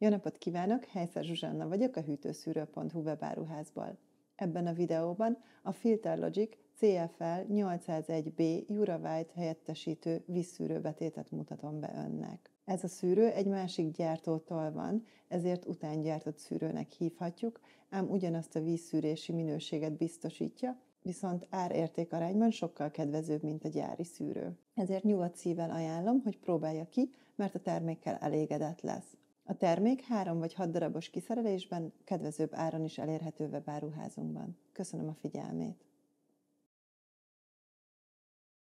Jó napot kívánok, Helyszer Zsuzsanna vagyok a hűtőszűrő.hu webáruházból. Ebben a videóban a FilterLogic CFL 801B Juravite helyettesítő vízszűrőbetétet mutatom be önnek. Ez a szűrő egy másik gyártótól van, ezért utángyártott szűrőnek hívhatjuk, ám ugyanazt a vízszűrési minőséget biztosítja, viszont árérték arányban sokkal kedvezőbb, mint a gyári szűrő. Ezért nyugodt szívvel ajánlom, hogy próbálja ki, mert a termékkel elégedett lesz. A termék három vagy hat darabos kiszerelésben kedvezőbb áron is elérhető webáruházunkban. Köszönöm a figyelmét!